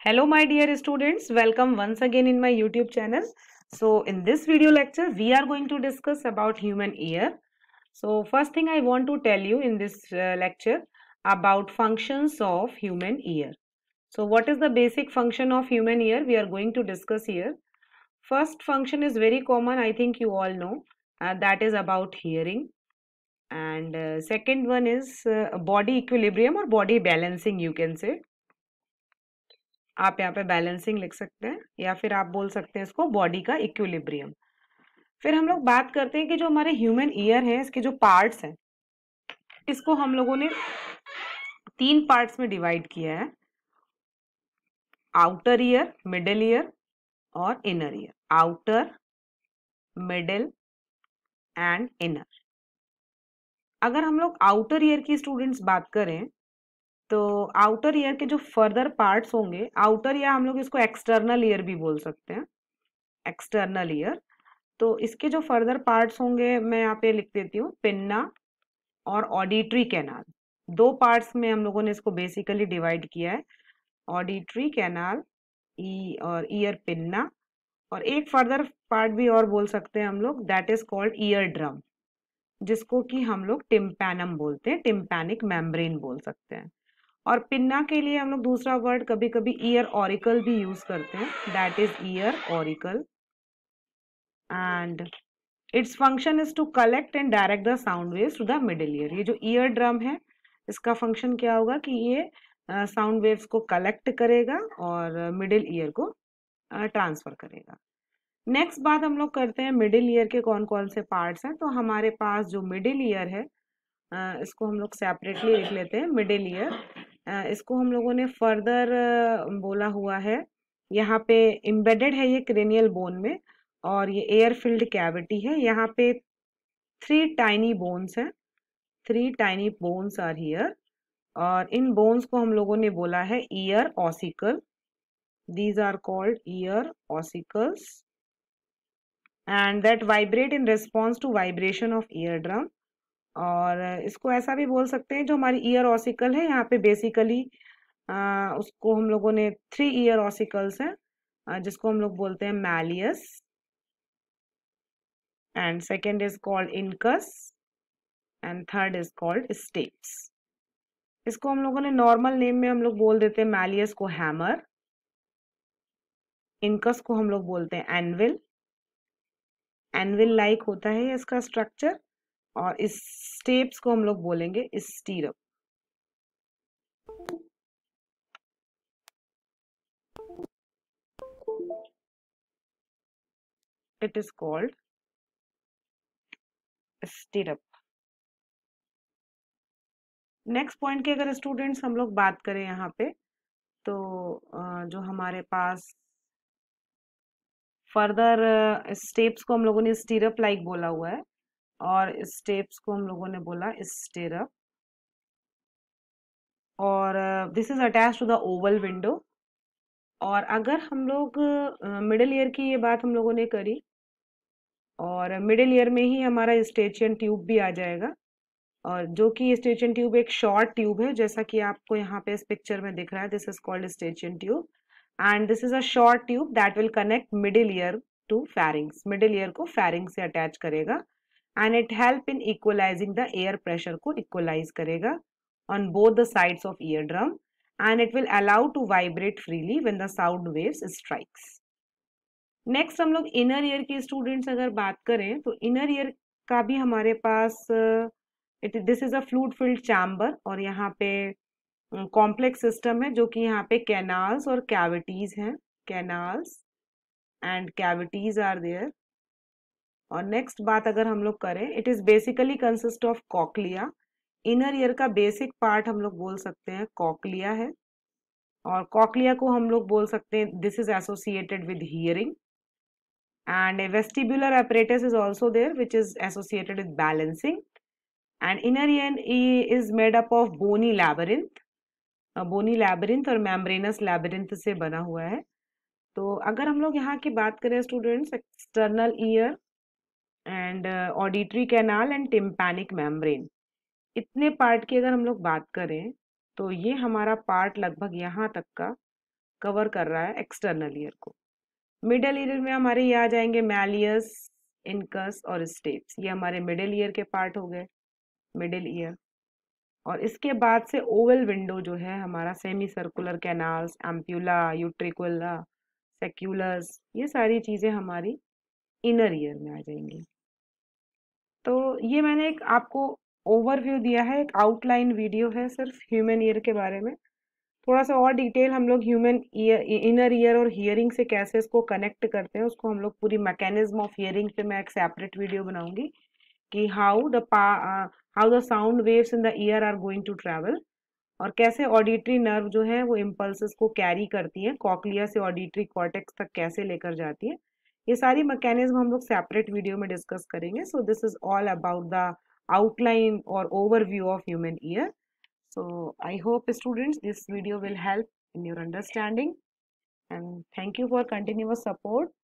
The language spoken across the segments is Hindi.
Hello my dear students, welcome once again in my YouTube channel. So in this video lecture, we are going to discuss about human ear. So first thing I want to tell you in this uh, lecture about functions of human ear. So what is the basic function of human ear we are going to discuss here. First function is very common I think you all know uh, that is about hearing and uh, second one is uh, body equilibrium or body balancing you can say आप यहाँ पे बैलेंसिंग लिख सकते हैं या फिर आप बोल सकते हैं इसको बॉडी का इक्विलिब्रियम फिर हम लोग बात करते हैं कि जो हमारे ह्यूमन ईयर है इसके जो पार्ट्स हैं इसको हम लोगों ने तीन पार्ट्स में डिवाइड किया है आउटर ईयर मिडल ईयर और inner ear outer middle and inner अगर हम लोग आउटर ईयर की स्टूडेंट्स बात करें तो आउटर ईयर के जो फर्दर पार्ट्स होंगे आउटर ईयर हम लोग इसको एक्सटर्नल ईयर भी बोल सकते हैं एक्सटर्नल ईयर तो इसके जो फर्दर पार्ट्स होंगे मैं यहाँ पे लिख देती हूँ पिन्ना और ऑडिटरी कैनाल दो पार्ट्स में हम लोगों ने इसको बेसिकली डिवाइड किया है ऑडिटरी कैनाल ई और ईयर पिन्ना और एक फर्दर पार्ट भी और बोल सकते हैं हम लोग that is called ear drum जिसको कि हम लोग टिम्पैनम बोलते हैं टिम्पैनिक मेम्ब्रेन बोल सकते हैं और पिन्ना के लिए हम लोग दूसरा वर्ड कभी कभी ईयर ऑरिकल भी यूज करते हैं that is ear auricle and its function is to collect and direct the sound waves to the middle ear ये जो ईयर ड्रम है इसका फंक्शन क्या होगा कि ये साउंड uh, वेव्स को कलेक्ट करेगा और मिडिल uh, ईयर को ट्रांसफर uh, करेगा नेक्स्ट बात हम लोग करते हैं मिडिल ईयर के कौन कौन से पार्ट्स हैं तो हमारे पास जो मिडिल ईयर है इसको हम लोग सेपरेटली लिख लेते हैं मिडिल ईयर इसको हम लोगों ने फर्दर बोला हुआ है यहाँ पे एम्बेडेड है ये क्रेनियल बोन में और ये एयर फिल्ड कैविटी है यहाँ पे थ्री टाइनी बोन्स हैं three tiny bones are here और इन बोन्स को हम लोगों ने बोला है ear ossicle these are called ear ossicles and that vibrate in response to vibration of ear drum और इसको ऐसा भी बोल सकते हैं जो हमारी ईयर ऑसिकल है यहाँ पे बेसिकली आ, उसको हम लोगों ने थ्री ईयर ऑसिकल्स हैं जिसको हम लोग बोलते हैं malleus and second is called incus and third is called stapes इसको हम लोगों ने नॉर्मल नेम में हम लोग बोल देते हैं मैलियस को हैमर इनकस को हम लोग बोलते हैं एनविल एनविल लाइक होता है इसका स्ट्रक्चर और इस स्टेप्स को हम लोग बोलेंगे stirrup it is called stirrup next point की अगर स्टूडेंट्स हम लोग बात करें यहाँ पे तो जो हमारे पास फर्दर स्टेप्स को हम लोगों ने स्टीरप लाइक बोला हुआ है और स्टेप्स को हम लोगों ने बोला स्टेरअप और this is attach to the oval window और अगर हम लोग मिडिल ईयर की ये बात हम लोगों ने करी और मिडिल ईयर में ही हमारा स्टेचियन ट्यूब भी आ जाएगा और जो कि स्टेचियन ट्यूब एक शॉर्ट ट्यूब है जैसा कि आपको यहाँ पे इस पिक्चर में दिख रहा है this is called eustachian tube and this is a short tube that will connect middle ear to pharynx middle ear को फैरिंग से अटैच करेगा and it help in equalizing the air pressure को इक्वलाइज करेगा on both the sides of ear drum and it will allow to vibrate freely when the sound waves strikes next हम लोग इनर ईयर के स्टूडेंट्स अगर बात करें तो इनर ईयर का भी हमारे पास it this is a fluid filled chamber और यहाँ पे कॉम्प्लेक्स um, सिस्टम है जो कि यहाँ पे कैनाल्स और कैविटीज हैं canals and cavities are there और नेक्स्ट बात अगर हम लोग करें it is basically consist of cochlea inner ear का बेसिक पार्ट हम लोग बोल सकते हैं कॉकलिया है और कॉकलिया को हम लोग बोल सकते हैं this is associated with hearing and vestibular apparatus is also there which is associated with balancing and inner ear ear is made up of bony labyrinth bony labyrinth और मैमब्रेनस लैबरिंथ से बना हुआ है तो अगर हम लोग यहाँ की बात करें students external ear and auditory canal and tympanic membrane इतने पार्ट की अगर हम लोग बात करें तो ये हमारा पार्ट लगभग यहाँ तक का कवर कर रहा है एक्सटर्नल ईयर को मिडल ईयर में हमारे ये आ जाएंगे मैलियस इनकस और स्टेप्स ये हमारे मिडिल ईयर के पार्ट हो गए मिडिल ईयर और इसके बाद से ओवल विंडो जो है हमारा semi circular canals ampulla utricula sacculus ये सारी चीज़ें हमारी इनर ईयर में आ जाएंगे तो ये मैंने एक आपको ओवरव्यू दिया है एक आउटलाइन वीडियो है सिर्फ ह्यूमन ईयर के बारे में थोड़ा सा और डिटेल हम लोग ह्यूमन ईयर इनर ईयर और हियरिंग से कैसे इसको कनेक्ट करते हैं उसको हम लोग पूरी मैकेनिज्म ऑफ हियरिंग पे मैं एक सेपरेट वीडियो बनाऊंगी कि हाउ द पा how the sound waves in the ear are going to travel और कैसे ऑडिटरी नर्व जो है वो इम्पल्स को कैरी करती है कॉकलिया से ऑडिटरी कॉटेक्स तक कैसे लेकर जाती है ये सारी मैकेनिज्म हम लोग सेपरेट वीडियो में डिस्कस करेंगे so this is all about the outline or overview of human ear so i hope students this video will help in your understanding and thank you for continuous support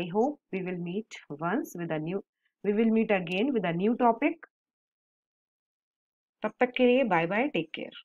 i hope we will meet once with a new we will meet again with a new topic तब तक के लिए बाय बाय टेक केयर